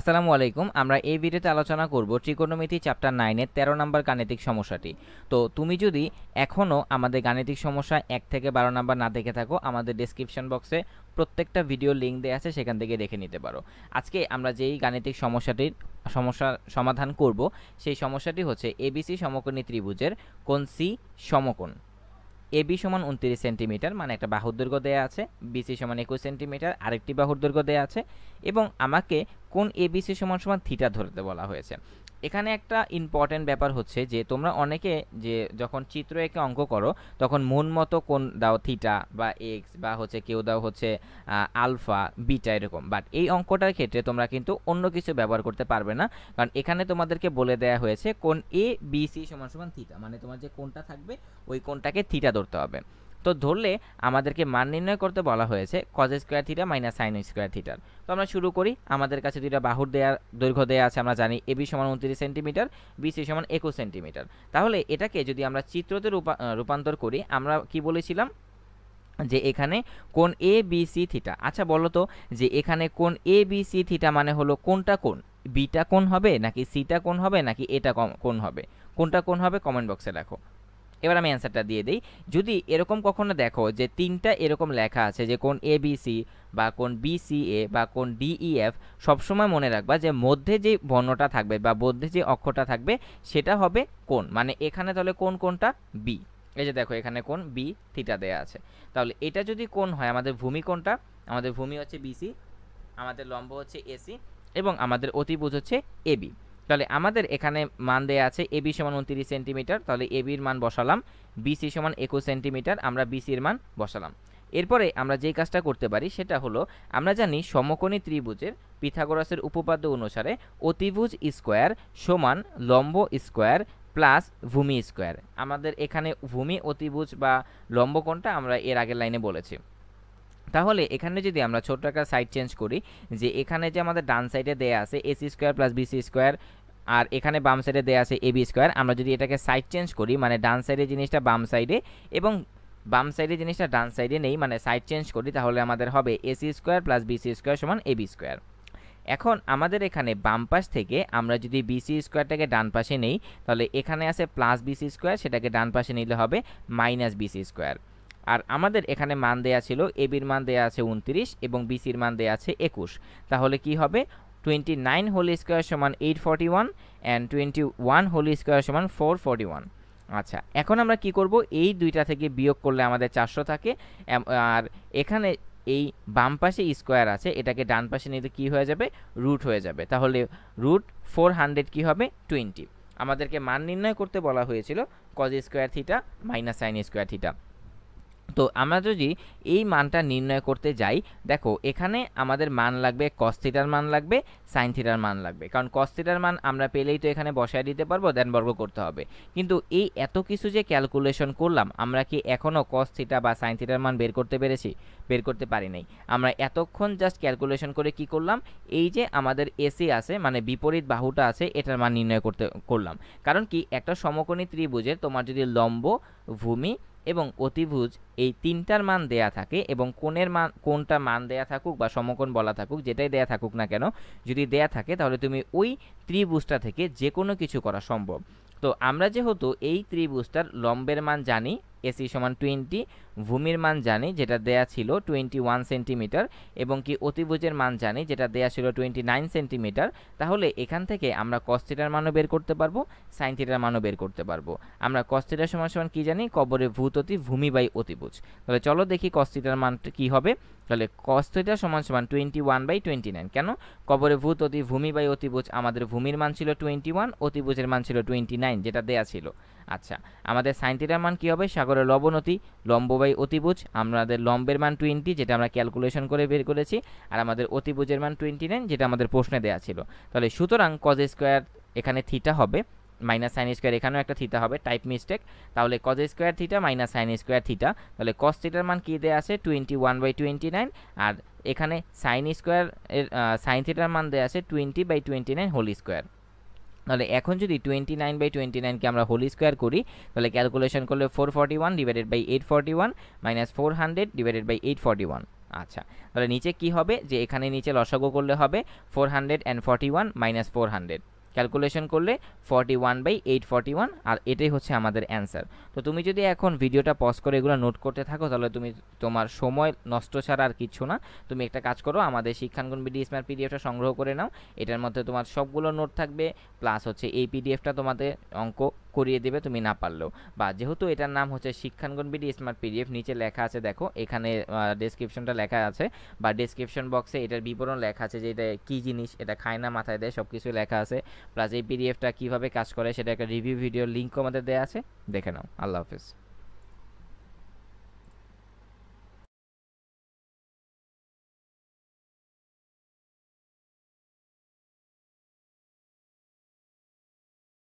আসসালামু আলাইকুম আমরা এই ভিডিওতে আলোচনা করব ত্রিকোণমিতি চ্যাপ্টার নাইনের তেরো নম্বর গাণিতিক সমস্যাটি তো তুমি যদি এখনও আমাদের গাণিতিক সমস্যা এক থেকে বারো নম্বর না দেখে থাকো আমাদের ডিসক্রিপশন বক্সে প্রত্যেকটা ভিডিও লিঙ্ক দেওয়া আছে সেখান থেকে দেখে নিতে পারো আজকে আমরা যেই গাণিতিক সমস্যাটির সমস্যা সমাধান করব সেই সমস্যাটি হচ্ছে এবিসি সমকোণী ত্রিভুজের কোন সি সমকোণ এবি সমান উনত্রিশ সেন্টিমিটার মানে একটা বাহুর দৈর্ঘ্য দেওয়া আছে বিসি সমান একুশ সেন্টিমিটার আরেকটি বাহুর দৈর্ঘ্য দেওয়া আছে এবং আমাকে কোন এ সি সমান সমান থিটা ধরতে বলা হয়েছে এখানে একটা ইম্পর্ট্যান্ট ব্যাপার হচ্ছে যে তোমরা অনেকে যে যখন চিত্র একে অঙ্ক করো তখন মন মতো কোন দাও থিটা বা এক্স বা হচ্ছে কেউ দাও হচ্ছে আলফা বিটা এরকম বাট এই অঙ্কটার ক্ষেত্রে তোমরা কিন্তু অন্য কিছু ব্যবহার করতে পারবে না কারণ এখানে তোমাদেরকে বলে দেয়া হয়েছে কোন এ বি সি সমান সমান থিটা মানে তোমার যে কোনটা থাকবে ওই কোনটাকে থিটা ধরতে হবে তো ধরলে আমাদেরকে মান নির্ণয় করতে বলা হয়েছে cos square theta minus sine square থিটার তো আমরা শুরু করি আমাদের কাছে দুইটা বাহুর দেয়া দৈর্ঘ্য দেয়া আছে আমরা জানি এবি সমান উনত্রিশ সেন্টিমিটার বিসি সমান একুশ সেন্টিমিটার তাহলে এটাকে যদি আমরা চিত্রতে রূপা রূপান্তর করি আমরা কি বলেছিলাম যে এখানে কোন এ বি সি থিটা আচ্ছা বলো তো যে এখানে কোন এ বি সি থিটা মানে হলো কোনটা কোন বিটা কোন হবে নাকি সিটা কোন হবে নাকি এটা কোন হবে কোনটা কোন হবে কমেন্ট বক্সে লেখো এবার আমি অ্যান্সারটা দিয়ে দিই যদি এরকম কখনো দেখো যে তিনটা এরকম লেখা আছে যে কোন এ বা কোন বি সি এ বা কোন ডিইএফ e, সবসময় মনে রাখবা যে মধ্যে যে বর্ণটা থাকবে বা মধ্যে যে অক্ষরটা থাকবে সেটা হবে কোন মানে এখানে তাহলে কোন কোনটা বি এই যে দেখো এখানে কোন বি থিটা দেয়া আছে তাহলে এটা যদি কোন হয় আমাদের ভূমি কোনটা আমাদের ভূমি হচ্ছে বিসি আমাদের লম্ব হচ্ছে এসি এবং আমাদের অতিবুজ হচ্ছে এবি তাহলে আমাদের এখানে মান দেওয়া আছে এবি সমান উনত্রিশ সেন্টিমিটার তাহলে এবির মান বসালাম বিসি সমান একুশ সেন্টিমিটার আমরা বিসির মান বসালাম এরপরে আমরা যেই কাজটা করতে পারি সেটা হলো আমরা জানি সমকোণী ত্রিভুজের পিথাগোরাসের উপপাদ্য অনুসারে অতিভুজ স্কোয়ার সমান লম্ব স্কোয়ার প্লাস ভূমি স্কোয়ার আমাদের এখানে ভূমি অতিভুজ বা লম্বকোণটা আমরা এর আগের লাইনে বলেছি তাহলে এখানে যদি আমরা ছোট্ট একটা সাইড চেঞ্জ করি যে এখানে যে আমাদের ডান সাইডে দেয়া আছে AC square plus BC square আর এখানে বাম সাইডে দেয়া আছে এবি স্কোয়ার আমরা যদি এটাকে সাইড চেঞ্জ করি মানে ডান সাইডে জিনিসটা বাম সাইডে এবং বাম সাইডে জিনিসটা ডান সাইডে নেই মানে সাইড চেঞ্জ করি তাহলে আমাদের হবে AC square plus BC square সমান এবি স্কোয়ার এখন আমাদের এখানে বাম পাশ থেকে আমরা যদি বিসি স্কোয়ারটাকে ডান পাশে নেই তাহলে এখানে আছে প্লাস বিসি স্কোয়ার সেটাকে ডান পাশে নিলে হবে মাইনাস বিসি স্কোয়ার আর আমাদের এখানে মান দেয়া ছিল এবির মান দেয়া আছে উনত্রিশ এবং বিসির মান দেয়া আছে একুশ তাহলে কি হবে টোয়েন্টি নাইন হোল স্কোয়ার সমান eight forty one and twenty one whole square সমান ফোর ফর্টি ওয়ান আচ্ছা এখন আমরা কি করব এই দুইটা থেকে বিয়োগ করলে আমাদের চারশো থাকে আর এখানে এই বাম পাশে স্কোয়ার আছে এটাকে ডান পাশে নিতে কি হয়ে যাবে রুট হয়ে যাবে তাহলে রুট ফোর হান্ড্রেড কী হবে টোয়েন্টি আমাদেরকে মান নির্ণয় করতে বলা হয়েছিল cos square theta minus sine square theta তো আমরা যদি এই মানটা নির্ণয় করতে যাই দেখো এখানে আমাদের মান লাগবে কস্থিটার মান লাগবে সাইন থিটার মান লাগবে কারণ কস্থিটার মান আমরা পেলেই তো এখানে বসায় দিতে পারবো দেন বর্গ করতে হবে কিন্তু এই এত কিছু যে ক্যালকুলেশন করলাম আমরা কি এখনও কস্থিটা বা সাইন থিটার মান বের করতে পেরেছি বের করতে পারি নাই আমরা এতক্ষণ জাস্ট ক্যালকুলেশন করে কি করলাম এই যে আমাদের এসি আছে মানে বিপরীত বাহুটা আছে এটার মান নির্ণয় করতে করলাম কারণ কি একটা সমকোণী ত্রিভুজের তোমার যদি লম্ব ভূমি এবং অতিভুজ এই তিনটার মান দেয়া থাকে এবং কোণের মান কোনটা মান দেয়া থাকুক বা সমকোণ বলা থাকুক যেটাই দেয়া থাকুক না কেন যদি দেয়া থাকে তাহলে তুমি ওই ত্রিভুজটা থেকে যে কোনো কিছু করা সম্ভব তো আমরা যেহেতু এই ত্রিভুজটার লম্বের মান জানি এসি সমান টোয়েন্টি ভূমির মান জানি যেটা দেয়া ছিল টোয়েন্টি ওয়ান সেন্টিমিটার এবং কি অতিভুজের মান জানি যেটা দেয়া ছিল টোয়েন্টি নাইন সেন্টিমিটার তাহলে এখান থেকে আমরা কস্তিটার মানও বের করতে পারবো সাইনথিটার মানও বের করতে পারবো আমরা কস্তিটার সমান সমান কী জানি কবরের ভূততি ভূমি বাই অতিভুজ তাহলে চলো দেখি কস্তিটার মান কী হবে তাহলে কস্থিটা সমান সমান twenty one by twenty nine কেন কবরে ভূত অতি ভূমি বাই অতিভুজ আমাদের ভূমির মান ছিল টোয়েন্টি ওয়ান অতিভুজের মান ছিল টোয়েন্টি নাইন যেটা দেয়া ছিল আচ্ছা আমাদের সাইন মান কী হবে সাগরের লবণতি লম্ব বাই অতিভুজ আমাদের লম্বের মান টোয়েন্টি যেটা আমরা ক্যালকুলেশন করে বের করেছি আর আমাদের অতিভুজের মান টোয়েন্টি নাইন যেটা আমাদের প্রশ্নে দেওয়া ছিল তাহলে সুতরাং কজ স্কোয়ার এখানে থিটা হবে মাইনাস সাইন স্কোয়ার এখানেও একটা থিটা হবে টাইপ মিস্টেক তাহলে cos square theta minus sine square theta তাহলে কজ থিটার মান কী দেওয়া আছে twenty one by twenty nine আর এখানে সাইন স্কোয়ার এর সাইন থিটার মান দেওয়া আছে twenty by twenty nine whole square তাহলে এখন যদি টোয়েন্টি নাইন বাই টোয়েন্টি নাইনকে আমরা হোলি স্কোয়ার করি তাহলে ক্যালকুলেশন করলে four forty one divided by eight forty one minus four hundred divided by eight forty one আচ্ছা তাহলে নিচে কি হবে যে এখানে নিচে লসাগো করলে হবে four hundred and forty one minus four hundred calculation করলে forty one by eight forty one আর এটাই হচ্ছে আমাদের অ্যান্সার তো তুমি যদি এখন ভিডিওটা পজ করে এগুলো নোট করতে থাকো তাহলে তুমি তোমার সময় নষ্ট ছাড়া আর কিচ্ছু না তুমি একটা কাজ করো আমাদের শিক্ষাঙ্গন বিডি স্মার্ট পিডিএফটা সংগ্রহ করে নাও এটার মধ্যে তোমার সবগুলো নোট থাকবে প্লাস হচ্ছে এই পিডিএফটা তোমাদের অঙ্ক করিয়ে দেবে তুমি না পারলেও বা যেহেতু এটার নাম হচ্ছে শিক্ষাঙ্গন বিডি স্মার্ট পিডিএফ নিচে লেখা আছে দেখো এখানে ডেসক্রিপশনটা লেখা আছে বা ডেসক্রিপশন বক্সে এটার বিবরণ লেখা আছে যে এটা কী জিনিস এটা খায় না মাথায় দেয় সব কিছু লেখা আছে প্লাস এই পিডিএফটা কীভাবে কাজ করে সেটা একটা রিভিউ ভিডিও লিঙ্কও আমাদের দেওয়া আছে দেখে নাও আল্লাহ হাফিজ